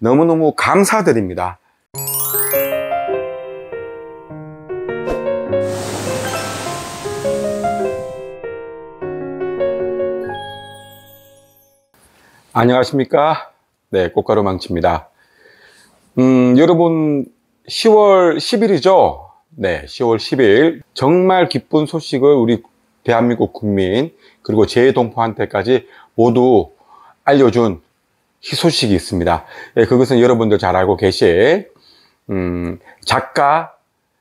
너무너무 감사드립니다. 안녕하십니까? 네, 꽃가루 망치입니다. 음, 여러분 10월 10일이죠? 네, 10월 10일 정말 기쁜 소식을 우리 대한민국 국민 그리고 제 동포한테까지 모두 알려준 희소식이 있습니다. 예, 그것은 여러분들 잘 알고 계실 음, 작가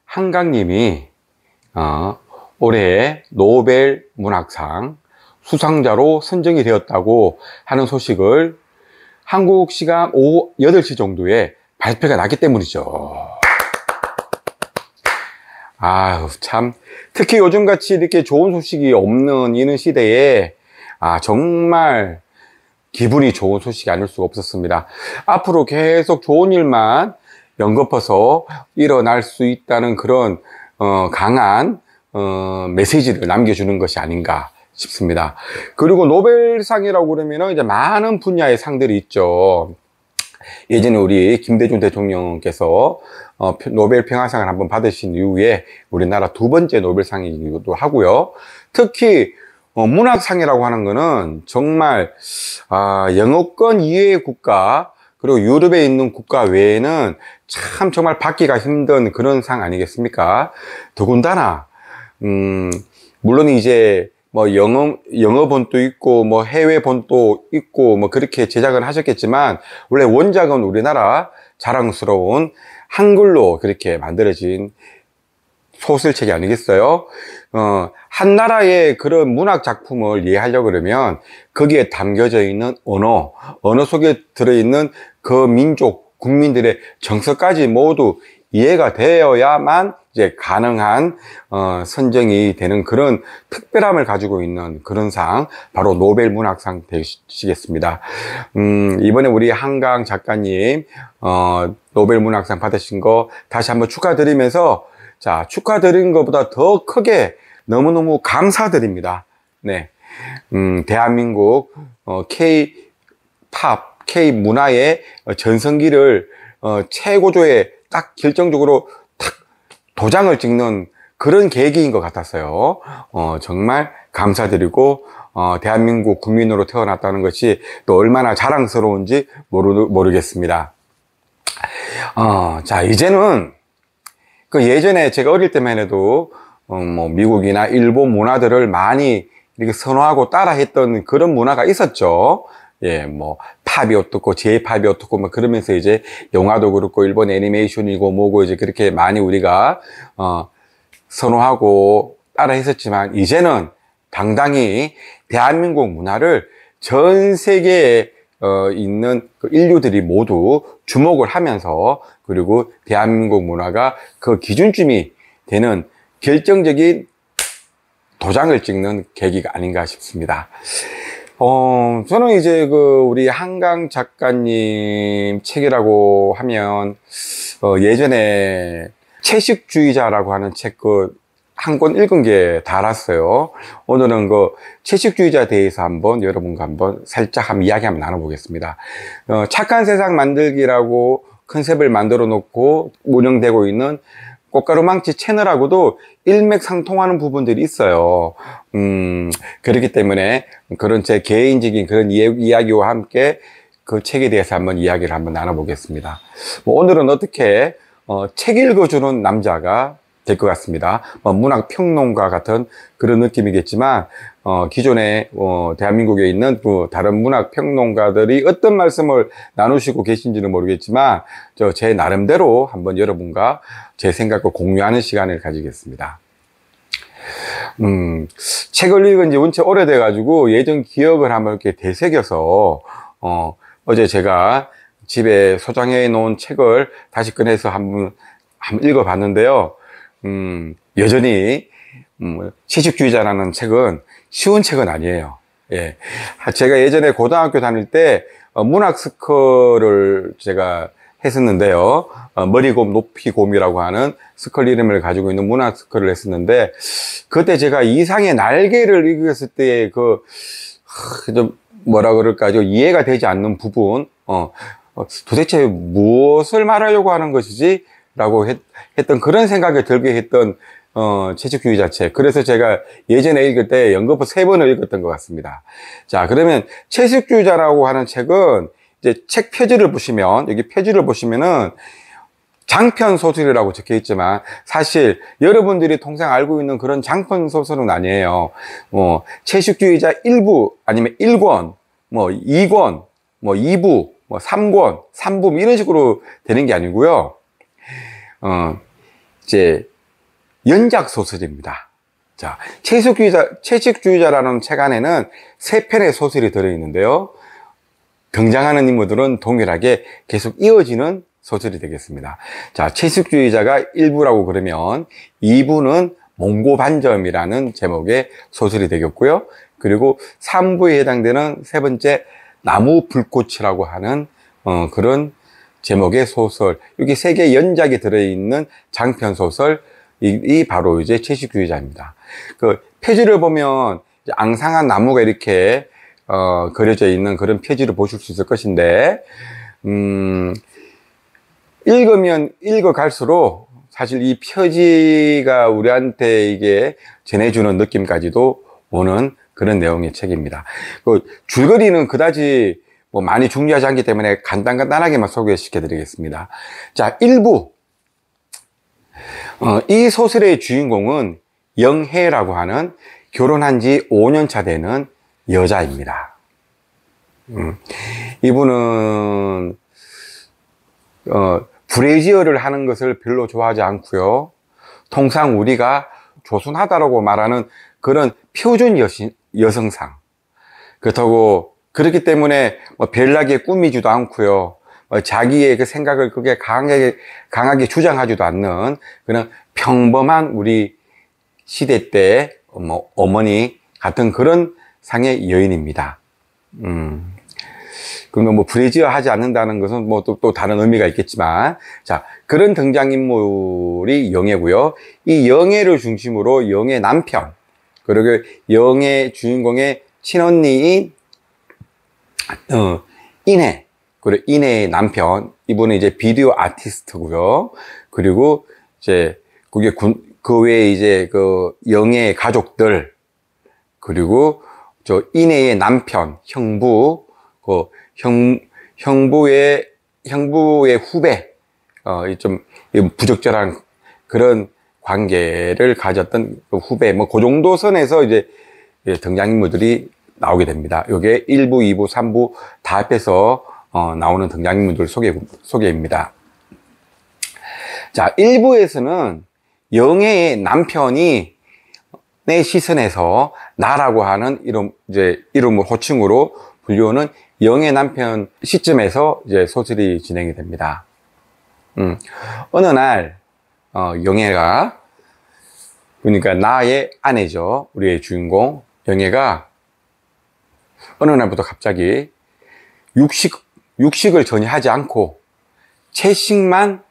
한강님이 어, 올해 노벨 문학상 수상자로 선정이 되었다고 하는 소식을 한국 시간 오후 8시 정도에 발표가 나기 때문이죠. 아유, 참. 특히 요즘같이 이렇게 좋은 소식이 없는 이런 시대에, 아, 정말 기분이 좋은 소식이 아닐 수가 없었습니다. 앞으로 계속 좋은 일만 연거퍼서 일어날 수 있다는 그런 어, 강한 어, 메시지를 남겨주는 것이 아닌가 싶습니다. 그리고 노벨상이라고 그러면 이제 많은 분야의 상들이 있죠. 예전에 우리 김대중 대통령께서 어, 노벨 평화상을 한번 받으신 이후에 우리나라 두 번째 노벨상이기도 하고요. 특히 어, 문학상이라고 하는 것은 정말 아, 영어권 이외의 국가 그리고 유럽에 있는 국가 외에는 참 정말 받기가 힘든 그런 상 아니겠습니까? 더군다나 음, 물론 이제 뭐 영어 영어 본도 있고 뭐 해외 본도 있고 뭐 그렇게 제작을 하셨겠지만 원래 원작은 우리나라 자랑스러운 한글로 그렇게 만들어진 소설책이 아니겠어요? 어, 한 나라의 그런 문학 작품을 이해하려 고 그러면 거기에 담겨져 있는 언어, 언어 속에 들어있는 그 민족, 국민들의 정서까지 모두 이해가 되어야만 이제 가능한 어, 선정이 되는 그런 특별함을 가지고 있는 그런 상 바로 노벨 문학상 되시겠습니다. 음, 이번에 우리 한강 작가님 어, 노벨 문학상 받으신 거 다시 한번 축하드리면서 자, 축하드린 것보다 더 크게 너무너무 감사드립니다. 네. 음, 대한민국 어, K 팝, K 문화의 전성기를 어, 최고조에 딱 결정적으로 탁 도장을 찍는 그런 계기인 것 같았어요. 어, 정말 감사드리고 어, 대한민국 국민으로 태어났다는 것이 또 얼마나 자랑스러운지 모르, 모르겠습니다. 어, 자 이제는 그 예전에 제가 어릴 때만 해도 음뭐 어, 미국이나 일본 문화들을 많이 이렇게 선호하고 따라했던 그런 문화가 있었죠. 예, 뭐 팝이 어떻고 제이팝이 어떻고 뭐 그러면서 이제 영화도 그렇고 일본 애니메이션이고 뭐고 이제 그렇게 많이 우리가 어 선호하고 따라 했었지만 이제는 당당히 대한민국 문화를 전 세계에 어, 있는 그 인류들이 모두 주목을 하면서 그리고 대한민국 문화가 그 기준쯤이 되는 결정적인 도장을 찍는 계기가 아닌가 싶습니다. 어, 저는 이제 그 우리 한강 작가님 책이라고 하면 어, 예전에 채식주의자라고 하는 책그 한권 읽은 게 달았어요. 오늘은 그 채식주의자 대해서 한번 여러분과 한번 살짝 한번 이야기 한번 나눠보겠습니다. 어, 착한 세상 만들기라고 컨셉을 만들어 놓고 운영되고 있는 꽃가루망치 채널하고도 일맥상통하는 부분들이 있어요. 음, 그렇기 때문에 그런 제 개인적인 그런 이야기와 함께 그 책에 대해서 한번 이야기를 한번 나눠보겠습니다. 뭐 오늘은 어떻게 어, 책 읽어주는 남자가 될것 같습니다. 뭐 문학 평론가 같은 그런 느낌이겠지만 어, 기존에 어, 대한민국에 있는 그 다른 문학 평론가들이 어떤 말씀을 나누시고 계신지는 모르겠지만 저 제 나름대로 한번 여러분과 제 생각을 공유하는 시간을 가지겠습니다. 음, 책을 읽은 지 온체 오래돼 가지고 예전 기억을 한번 이렇게 되새겨서 어, 어제 제가 집에 소장해 놓은 책을 다시 꺼내서 한번 한번 읽어봤는데요. 음, 여전히 음, 채식주의자라는 뭐, 책은 쉬운 책은 아니에요. 예. 아, 제가 예전에 고등학교 다닐 때 어, 문학스컬을 제가 했었는데요. 어, 머리곰 높이곰이라고 하는 스컬 이름을 가지고 있는 문학스컬을 했었는데 그때 제가 이상의 날개를 읽었을 때의 그좀 뭐라 그럴까 좀 이해가 되지 않는 부분 어, 어 도대체 무엇을 말하려고 하는 것이지 라고 했, 던 그런 생각을 들게 했던 어, 채식주의 자체 그래서 제가 예전에 읽을 때 연거푸 세 번을 읽었던 것 같습니다 자 그러면 채식주의자라고 하는 책은 이제 책 표지를 보시면 여기 표지를 보시면은 장편 소설이라고 적혀 있지만 사실 여러분들이 통상 알고 있는 그런 장편 소설은 아니에요 뭐 채식주의자 1부 아니면 1권 뭐 2권 뭐 2부 뭐 3권 3부 이런 식으로 되는 게 아니고요 어, 이제 연작 소설입니다. 자, 채식주의자, 채식주의자라는 책 안에는 세 편의 소설이 들어있는데요. 등장하는 인물들은 동일하게 계속 이어지는 소설이 되겠습니다. 자, 채식주의자가 1부라고 그러면 2부는 몽고반점이라는 제목의 소설이 되겠고요. 그리고 3부에 해당되는 세 번째 나무 불꽃이라고 하는 어, 그런 제목의 소설, 이렇세개 연작이 들어있는 장편 소설, 이, 이 바로 이제 채식주의자입니다. 그 표지를 보면 앙상한 나무가 이렇게 어, 그려져 있는 그런 표지를 보실 수 있을 것인데, 음, 읽으면 읽어갈수록 사실 이 표지가 우리한테 이게 전해주는 느낌까지도 오는 그런 내용의 책입니다. 그 줄거리는 그다지 뭐 많이 중요하지 않기 때문에 간단간단하게만 소개시켜 드리겠습니다. 자, 1부. 어, 이 소설의 주인공은 영혜라고 하는 결혼한 지 5년 차 되는 여자입니다. 음, 이분은 어, 브레지어를 하는 것을 별로 좋아하지 않고요. 통상 우리가 조순하다라고 말하는 그런 표준 여신, 여성상 그렇다고 그렇기 때문에 뭐 벨락의 꾸미지도 않고요. 뭐 자기의 그 생각을 그게 강하게 강하게 주장하지도 않는 그런 평범한 우리 시대 때뭐 어머니 같은 그런 상의 여인입니다. 음. 그러면 뭐 브레지어 하지 않는다는 것은 뭐또 또 다른 의미가 있겠지만 자 그런 등장인물이 영예고요 이 영예를 중심으로 영예 남편 그리고 영예 주인공의 친언니인 어, 이내 그리고 이내의 남편 이분은 이제 비디오 아티스트고요. 그리고 이제 그게 군, 그 외에 이제 그 영의 가족들 그리고 저 이내의 남편 형부 그형 형부의 형부의 후배 어좀 부적절한 그런 관계를 가졌던 그 후배 뭐그 정도 선에서 이제 예, 등장인물들이 나오게 됩니다. 이게 1부, 2부, 3부 다 합해서 어, 나오는 등장인물들 소개, 소개입니다. 자, 1부에서는 영애의 남편이 내 시선에서 나라고 하는 이름, 이제 이름을 호칭으로 불리우는 영애 남편 시점에서 이제 소설이 진행이 됩니다. 음, 어느 날, 어, 영애가, 그러니까 나의 아내죠. 우리의 주인공, 영애가 어느 날부터 갑자기 육식, 육식을 전혀 하지 않고 채식만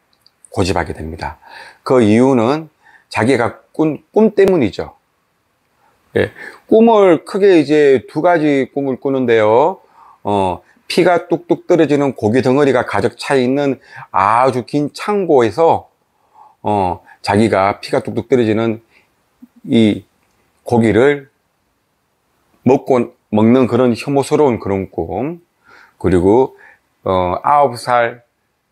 고집하게 됩니다. 그 이유는 자기가 꾼, 꿈 때문이죠. 예, 꿈을 크게 이제 두 가지 꿈을 꾸는데요. 어, 피가 뚝뚝 떨어지는 고기 덩어리가 가득 차 있는 아주 긴 창고에서 어, 자기가 피가 뚝뚝 떨어지는 이 고기를 먹고 먹는 그런 혐오스러운 그런 꿈 그리고 어, 9살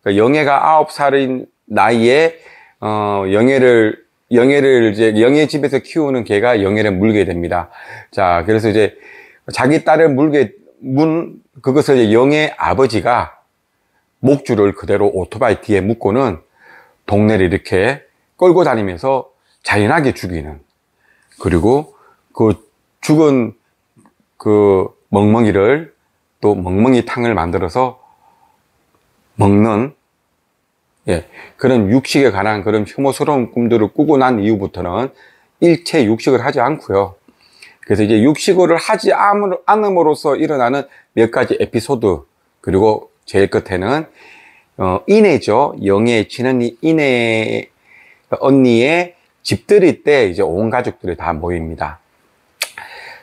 그러니까 영애가 9살인 나이에 어, 영애를 영애를 이제 영애 집에서 키우는 개가 영애를 물게 됩니다. 자, 그래서 이제 자기 딸을 물게 문 그것을 이제 영애 아버지가 목줄을 그대로 오토바이 뒤에 묶고는 동네를 이렇게 끌고 다니면서 잔인하게 죽이는 그리고 그 죽은 그 멍멍이를 또 멍멍이 탕을 만들어서 먹는 예, 그런 육식에 관한 그런 혐오스러운 꿈들을 꾸고 난 이후부터는 일체 육식을 하지 않고요. 그래서 이제 육식을 하지 않음으로써 일어나는 몇 가지 에피소드 그리고 제일 끝에는 어, 이내죠 영의 친언 이내 해 언니의 집들이 때 이제 온 가족들이 다 모입니다.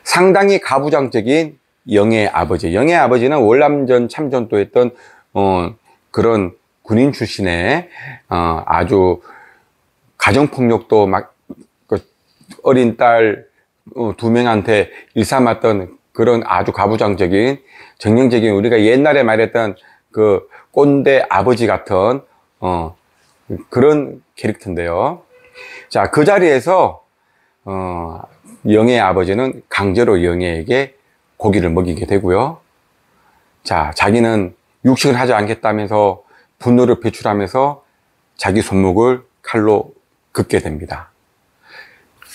상당히 가부장적인 영의 아버지. 영의 아버지는 월남전 참전도했던 어, 그런 군인 출신의 어, 아주 가정폭력도 막 그, 어린 딸두 어, 명한테 일삼았던 그런 아주 가부장적인 정령적인 우리가 옛날에 말했던 그 꼰대 아버지 같은 어, 그런 캐릭터인데요. 자, 그 자리에서 어, 영의 아버지는 강제로 영에게 고기를 먹이게 되고요. 자, 자기는 육식을 하지 않겠다면서 분노를 배출하면서 자기 손목을 칼로 긋게 됩니다.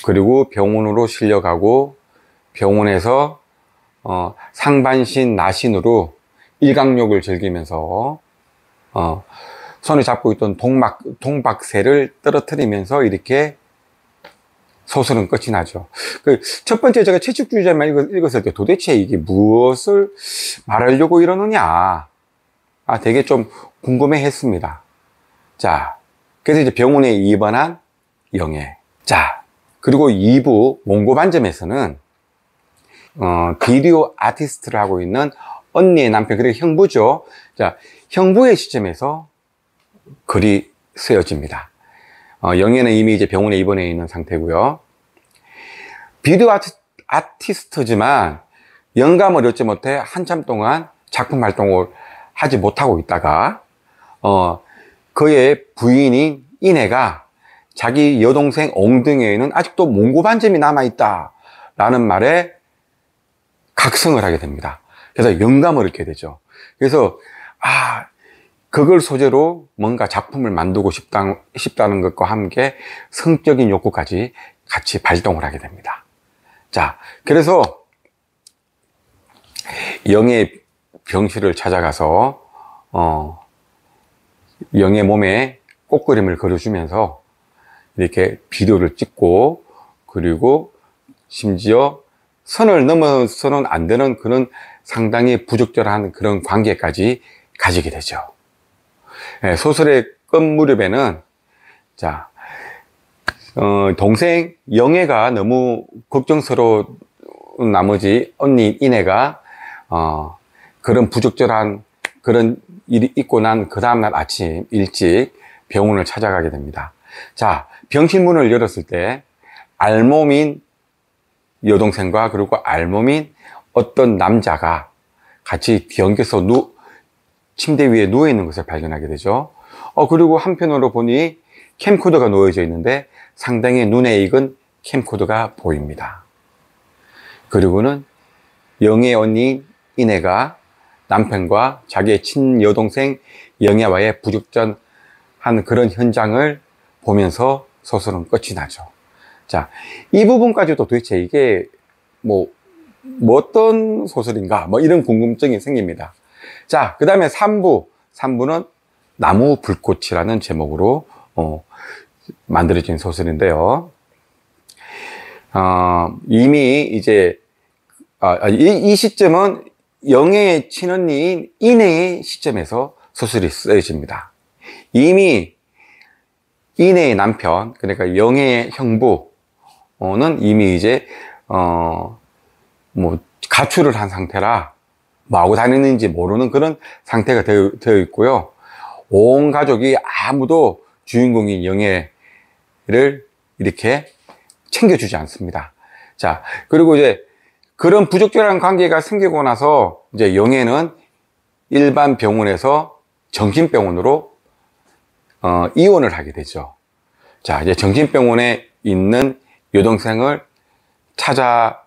그리고 병원으로 실려가고 병원에서 어, 상반신 나신으로 일강욕을 즐기면서 어, 손을 잡고 있던 동막, 동박새를 떨어뜨리면서 이렇게 소설은 끝이 나죠. 그 첫 번째 제가 채식주의자만 읽었을 때 도대체 이게 무엇을 말하려고 이러느냐. 아, 되게 좀 궁금해 했습니다. 자, 그래서 이제 병원에 입원한 영애. 자, 그리고 2부 몽고반점에서는 어, 비디오 아티스트를 하고 있는 언니의 남편, 그리고 형부죠. 자, 형부의 시점에서 글이 쓰여집니다. 어, 영애는 이미 이제 병원에 입원해 있는 상태고요. 비디오 아티, 스트지만 영감을 얻지 못해 한참 동안 작품 활동을 하지 못하고 있다가 어, 그의 부인인 이내가 자기 여동생 엉덩이에는 아직도 몽고반점이 남아있다 라는 말에 각성을 하게 됩니다. 그래서 영감을 얻게 되죠. 그래서 아 그걸 소재로 뭔가 작품을 만들고 싶다, 싶다는 것과 함께 성적인 욕구까지 같이 발동을 하게 됩니다. 자, 그래서 영의 병실을 찾아가서 어, 영의 몸에 꽃그림을 그려주면서 이렇게 비디를 찍고 그리고 심지어 선을 넘어서는 안 되는 그런 상당히 부적절한 그런 관계까지 가지게 되죠. 예, 소설의 끝 무렵에는 자 어, 동생 영애가 너무 걱정스러운 나머지 언니 인애가 어, 그런 부적절한 그런 일이 있고 난 그 다음날 아침 일찍 병원을 찾아가게 됩니다. 자, 병실문을 열었을 때 알몸인 여동생과 그리고 알몸인 어떤 남자가 같이 뒤엉켜서 누, 침대 위에 누워 있는 것을 발견하게 되죠. 어, 그리고 한편으로 보니 캠코더가 놓여져 있는데 상당히 눈에 익은 캠코더가 보입니다. 그리고는 영애 언니 이내가 남편과 자기의 친여동생 영애와의 부죽전한 그런 현장을 보면서 소설은 끝이 나죠. 자, 이 부분까지도 도대체 이게 뭐, 뭐 어떤 소설인가? 뭐 이런 궁금증이 생깁니다. 자, 그 다음에 3부. 3부는 나무 불꽃이라는 제목으로 어, 만들어진 소설인데요. 어, 이미 이제 아, 아 이, 이, 시점은 영예의 친언니인 인해의 시점에서 소설이 쓰여집니다. 이미 인해의 남편, 그러니까 영예의 형부는 이미 이제 어, 뭐 가출을 한 상태라 뭐 하고 다니는지 모르는 그런 상태가 되어, 되어 있고요. 온 가족이 아무도 주인공인 영애를 이렇게 챙겨주지 않습니다. 자, 그리고 이제 그런 부적절한 관계가 생기고 나서 이제 영애는 일반 병원에서 정신병원으로 어, 이혼을 하게 되죠. 자, 이제 정신병원에 있는 여동생을 찾아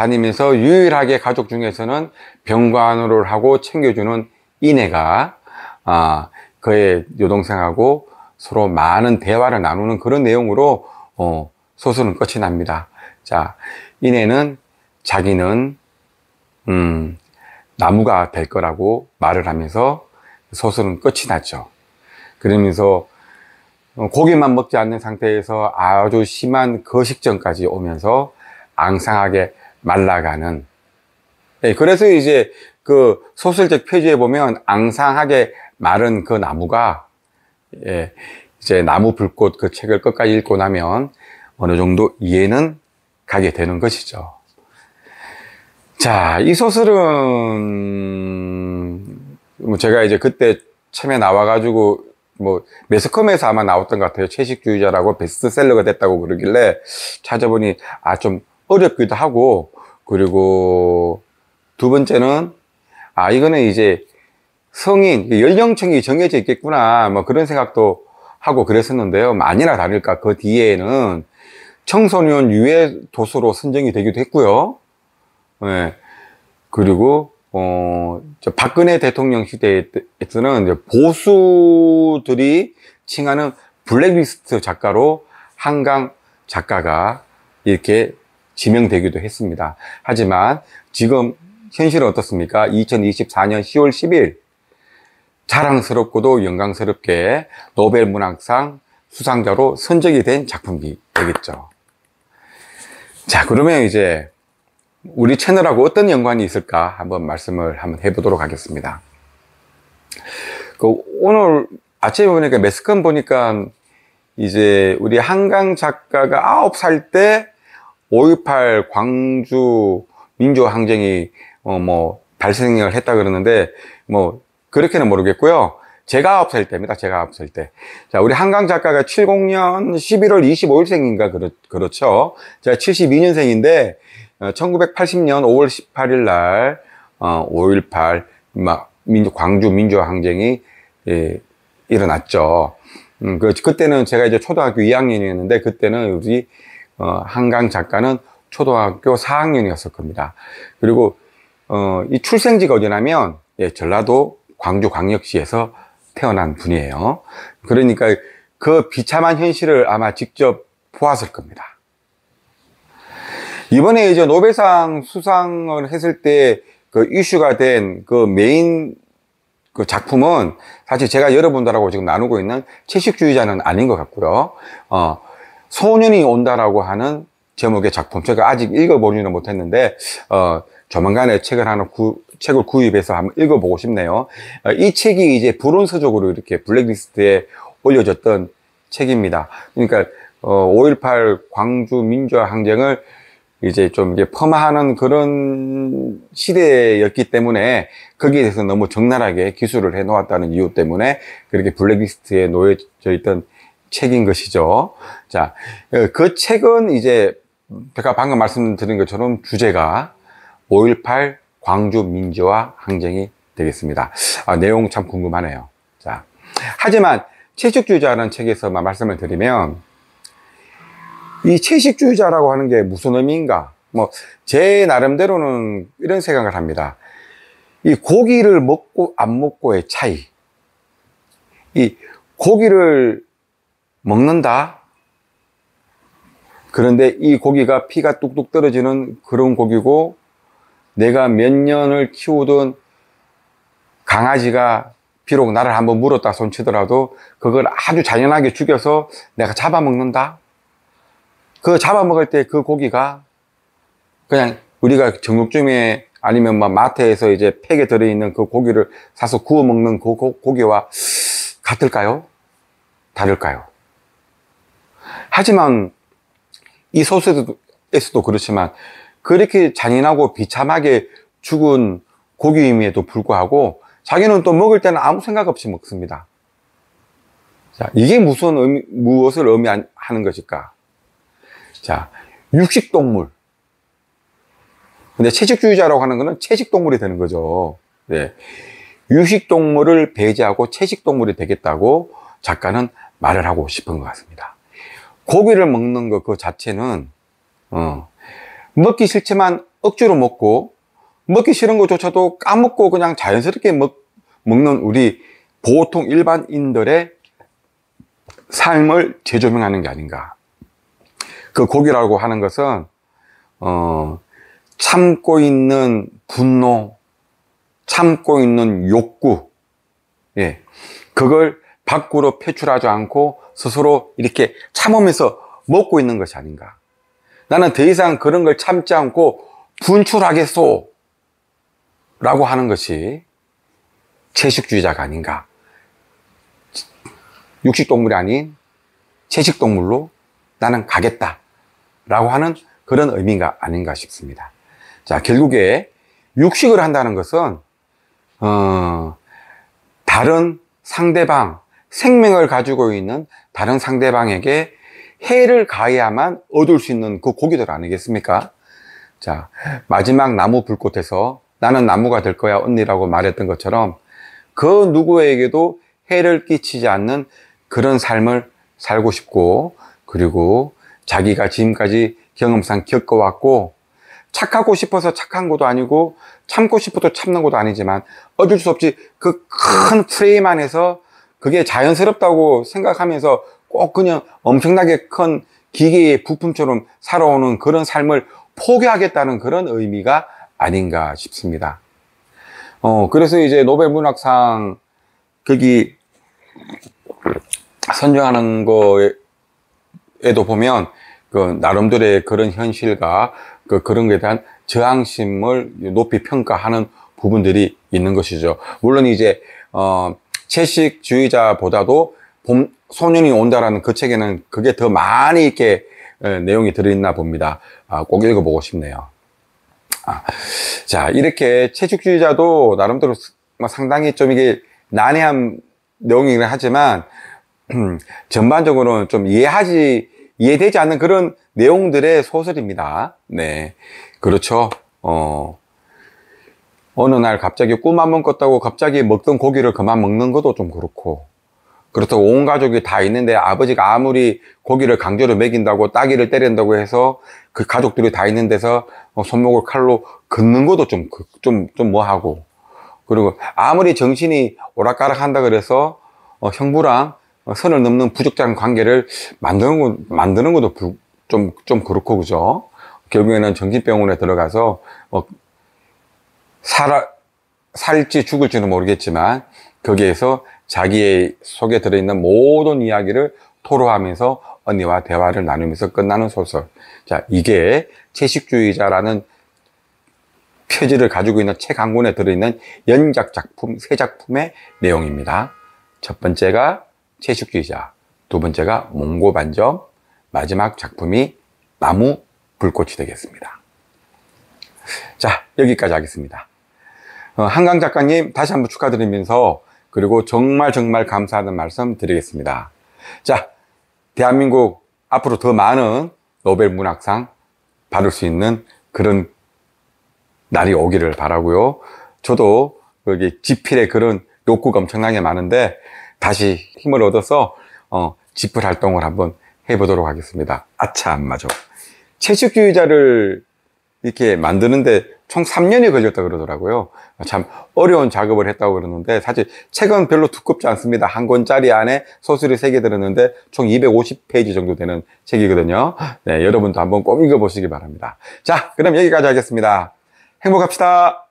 다니면서 유일하게 가족 중에서는 병관으로 하고 챙겨주는 이내가 아, 그의 여동생하고 서로 많은 대화를 나누는 그런 내용으로 어, 소설은 끝이 납니다. 자, 이내는 자기는 음, 나무가 될 거라고 말을 하면서 소설은 끝이 났죠. 그러면서 어, 고기만 먹지 않는 상태에서 아주 심한 거식증까지 오면서 앙상하게 말라가는. 네, 그래서 이제 그 소설적 표지에 보면 앙상하게 마른 그 나무가 예, 이제 나무 불꽃 그 책을 끝까지 읽고 나면 어느 정도 이해는 가게 되는 것이죠. 자, 이 소설은 뭐 제가 이제 그때 처음에 나와가지고 뭐 매스컴에서 아마 나왔던 것 같아요. 채식주의자라고 베스트셀러가 됐다고 그러길래 찾아보니 아좀 어렵기도 하고 그리고 두 번째는 아 이거는 이제 성인 연령층이 정해져 있겠구나 뭐 그런 생각도 하고 그랬었는데요 아니나 다를까 그 뒤에는 청소년 유해 도서로 선정이 되기도 했고요 네. 그리고 어, 저 박근혜 대통령 시대에서는 보수들이 칭하는 블랙리스트 작가로 한강 작가가 이렇게 지명되기도 했습니다. 하지만 지금 현실은 어떻습니까? 2024년 10월 10일 자랑스럽고도 영광스럽게 노벨 문학상 수상자로 선정이 된 작품이 되겠죠. 자, 그러면 이제 우리 채널하고 어떤 연관이 있을까 한번 말씀을 한번 해보도록 하겠습니다. 그 오늘 아침에 보니까 매스컴 보니까 이제 우리 한강 작가가 9살때 5.18 광주 민주항쟁이 어뭐 발생을 했다 그러는데 뭐 그렇게는 모르겠고요. 제가 9살 때입니다. 제가 9살 때. 자, 우리 한강 작가가 70년 11월 25일생인가 그렇, 그렇죠. 제가 72년생인데 1980년 5월 18일 날 어, 5.18 민주, 광주 민주항쟁이 예, 일어났죠. 음, 그, 그때는 제가 이제 초등학교 2학년이었는데 그때는 우리 어, 한강 작가는 초등학교 4학년이었을 겁니다. 그리고 어, 이 출생지가 어디냐면 예, 전라도 광주 광역시에서 태어난 분이에요. 그러니까 그 비참한 현실을 아마 직접 보았을 겁니다. 이번에 이제 노벨상 수상을 했을 때 그 이슈가 된 그 메인 그 작품은 사실 제가 여러분들하고 지금 나누고 있는 채식주의자는 아닌 것 같고요. 어, 소년이 온다라고 하는 제목의 작품. 제가 아직 읽어보지는 못했는데, 어, 조만간에 책을 하나 구, 책을 구입해서 한번 읽어보고 싶네요. 어, 이 책이 이제 불온서적으로 이렇게 블랙리스트에 올려졌던 책입니다. 그러니까, 어, 5.18 광주 민주화 항쟁을 이제 좀 이제 폄하는 그런 시대였기 때문에 거기에 대해서 너무 적나라하게 기술을 해 놓았다는 이유 때문에 그렇게 블랙리스트에 놓여져 있던 책인 것이죠. 자, 어, 그 책은 이제 제가 방금 말씀드린 것처럼 주제가 5.18 광주 민주화 항쟁이 되겠습니다. 아, 내용 참 궁금하네요. 자, 하지만 채식주의자라는 책에서만 말씀을 드리면 이 채식주의자라고 하는 게 무슨 의미인가? 뭐 제 나름대로는 이런 생각을 합니다. 이 고기를 먹고 안 먹고의 차이. 이 고기를 먹는다. 그런데 이 고기가 피가 뚝뚝 떨어지는 그런 고기고 내가 몇 년을 키우던 강아지가 비록 나를 한번 물었다 손치더라도 그걸 아주 잔인하게 죽여서 내가 잡아먹는다. 그 잡아먹을 때 그 고기가 그냥 우리가 정육점에 아니면 막 뭐 마트에서 이제 팩에 들어있는 그 고기를 사서 구워 먹는 그 고, 고기와 같을까요? 다를까요? 하지만 이 소설에서도 그렇지만 그렇게 잔인하고 비참하게 죽은 고기임에도 불구하고 자기는 또 먹을 때는 아무 생각 없이 먹습니다. 자, 이게 무슨 의미, 무엇을 의미하는 것일까? 자, 육식동물. 근데 채식주의자라고 하는 것은 채식동물이 되는 거죠. 네. 예. 유식동물을 배제하고 채식동물이 되겠다고 작가는 말을 하고 싶은 것 같습니다. 고기를 먹는 것 그 자체는 어, 먹기 싫지만 억지로 먹고 먹기 싫은 것조차도 까먹고 그냥 자연스럽게 먹, 먹는 우리 보통 일반인들의 삶을 재조명하는 게 아닌가 그 고기라고 하는 것은 어, 참고 있는 분노 참고 있는 욕구 예, 그걸 밖으로 표출하지 않고 스스로 이렇게 참으면서 먹고 있는 것이 아닌가. 나는 더 이상 그런 걸 참지 않고 분출하겠소. 라고 하는 것이 채식주의자가 아닌가. 육식동물이 아닌 채식동물로 나는 가겠다. 라고 하는 그런 의미가 아닌가 싶습니다. 자, 결국에 육식을 한다는 것은, 어, 다른 상대방, 생명을 가지고 있는 다른 상대방에게 해를 가해야만 얻을 수 있는 그 고기들 아니겠습니까? 자, 마지막 나무 불꽃에서 나는 나무가 될 거야 언니라고 말했던 것처럼 그 누구에게도 해를 끼치지 않는 그런 삶을 살고 싶고 그리고 자기가 지금까지 경험상 겪어왔고 착하고 싶어서 착한 것도 아니고 참고 싶어도 참는 것도 아니지만 얻을 수 없이 그 큰 프레임 안에서 그게 자연스럽다고 생각하면서 꼭 그냥 엄청나게 큰 기계의 부품처럼 살아오는 그런 삶을 포기하겠다는 그런 의미가 아닌가 싶습니다. 어, 그래서 이제 노벨 문학상 거기 선정하는 거에도 보면 그 나름대로의 그런 현실과 그 그런 것에 대한 저항심을 높이 평가하는 부분들이 있는 것이죠. 물론 이제 어 채식주의자보다도 봄, 소년이 온다라는 그 책에는 그게 더 많이 이렇게 어, 내용이 들어있나 봅니다. 아, 꼭 읽어보고 싶네요. 아, 자, 이렇게 채식주의자도 나름대로 뭐 상당히 좀 이게 난해한 내용이긴 하지만, 음, 전반적으로는 좀 이해하지, 이해되지 않는 그런 내용들의 소설입니다. 네. 그렇죠. 어, 어느 날 갑자기 꿈한번 꿨다고 갑자기 먹던 고기를 그만 먹는 것도 좀 그렇고 그렇다고 온 가족이 다 있는데 아버지가 아무리 고기를 강제로 먹인다고 따기를 때린다고 해서 그 가족들이 다 있는 데서 뭐 손목을 칼로 긋는 것도 좀, 그, 좀, 좀 뭐하고. 그리고 아무리 정신이 오락가락 한다 그래서 어, 형부랑 선을 넘는 부적절한 관계를 만드는, 거, 만드는 것도 좀, 좀 그렇고, 그죠? 결국에는 정신병원에 들어가서 어, 살아, 살지 죽을지는 모르겠지만 거기에서 자기의 속에 들어있는 모든 이야기를 토로하면서 언니와 대화를 나누면서 끝나는 소설. 자, 이게 채식주의자라는 표지를 가지고 있는 책 한 권에 들어있는 연작 작품, 세 작품의 내용입니다. 첫 번째가 채식주의자, 두 번째가 몽고반점, 마지막 작품이 나무 불꽃이 되겠습니다. 자, 여기까지 하겠습니다. 어, 한강 작가님 다시 한번 축하드리면서 그리고 정말 정말 감사하는 말씀 드리겠습니다. 자, 대한민국 앞으로 더 많은 노벨 문학상 받을 수 있는 그런 날이 오기를 바라고요. 저도 여기 지필의 그런 욕구가 엄청나게 많은데 다시 힘을 얻어서 어, 지필 활동을 한번 해보도록 하겠습니다. 아차 안 맞아. 채식주의자를 이렇게 만드는데 총 3년이 걸렸다 그러더라고요. 참 어려운 작업을 했다고 그러는데 사실 책은 별로 두껍지 않습니다. 한 권짜리 안에 소설이 3개 들었는데 총 250페이지 정도 되는 책이거든요. 네, 여러분도 한번 꼭 읽어보시기 바랍니다. 자, 그럼 여기까지 하겠습니다. 행복합시다.